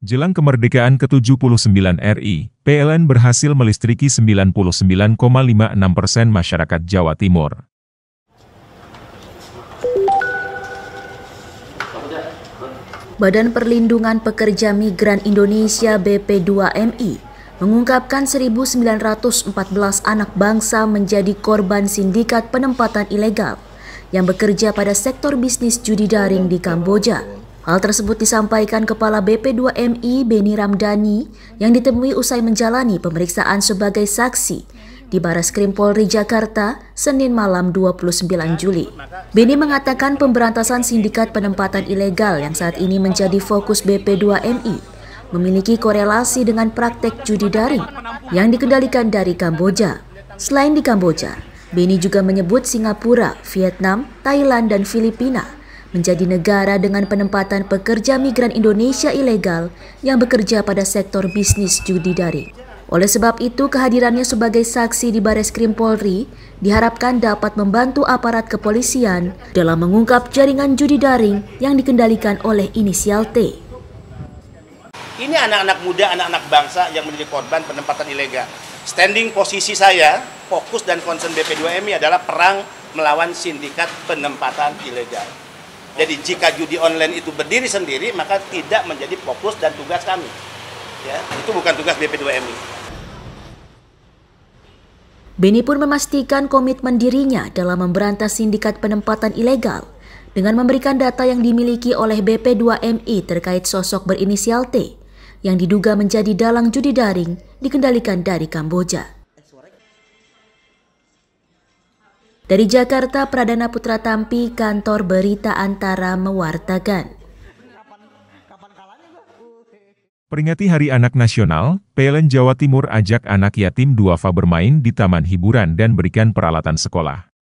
Jelang kemerdekaan ke-79 RI, PLN berhasil melistriki 99,56 persen masyarakat Jawa Timur. Badan Perlindungan Pekerja Migran Indonesia BP2MI mengungkapkan 1.914 anak bangsa menjadi korban sindikat penempatan ilegal yang bekerja pada sektor bisnis judi daring di Kamboja. Hal tersebut disampaikan Kepala BP2MI Beni Ramdhani yang ditemui usai menjalani pemeriksaan sebagai saksi di Baras Krim Polri Jakarta, Senin malam 29 Juli. Beni mengatakan pemberantasan sindikat penempatan ilegal yang saat ini menjadi fokus BP2MI memiliki korelasi dengan praktek judi daring yang dikendalikan dari Kamboja. Selain di Kamboja, Beni juga menyebut Singapura, Vietnam, Thailand, dan Filipina menjadi negara dengan penempatan pekerja migran Indonesia ilegal yang bekerja pada sektor bisnis judi daring. Oleh sebab itu, kehadirannya sebagai saksi di Baris Krim Polri diharapkan dapat membantu aparat kepolisian dalam mengungkap jaringan judi daring yang dikendalikan oleh inisial T. Ini anak-anak muda, anak-anak bangsa yang menjadi korban penempatan ilegal. Standing posisi saya, fokus dan concern BP2MI adalah perang melawan sindikat penempatan ilegal. Jadi jika judi online itu berdiri sendiri maka tidak menjadi fokus dan tugas kami. Ya, itu bukan tugas BP2MI. Beni pun memastikan komitmen dirinya dalam memberantas sindikat penempatan ilegal dengan memberikan data yang dimiliki oleh BP2MI terkait sosok berinisial T yang diduga menjadi dalang judi daring dikendalikan dari Kamboja. Dari Jakarta, Pradana Putra Tampi, kantor berita antara mewartakan. Peringati Hari Anak Nasional, PLN Jawa Timur ajak anak yatim duafa bermain di taman hiburan dan berikan peralatan sekolah.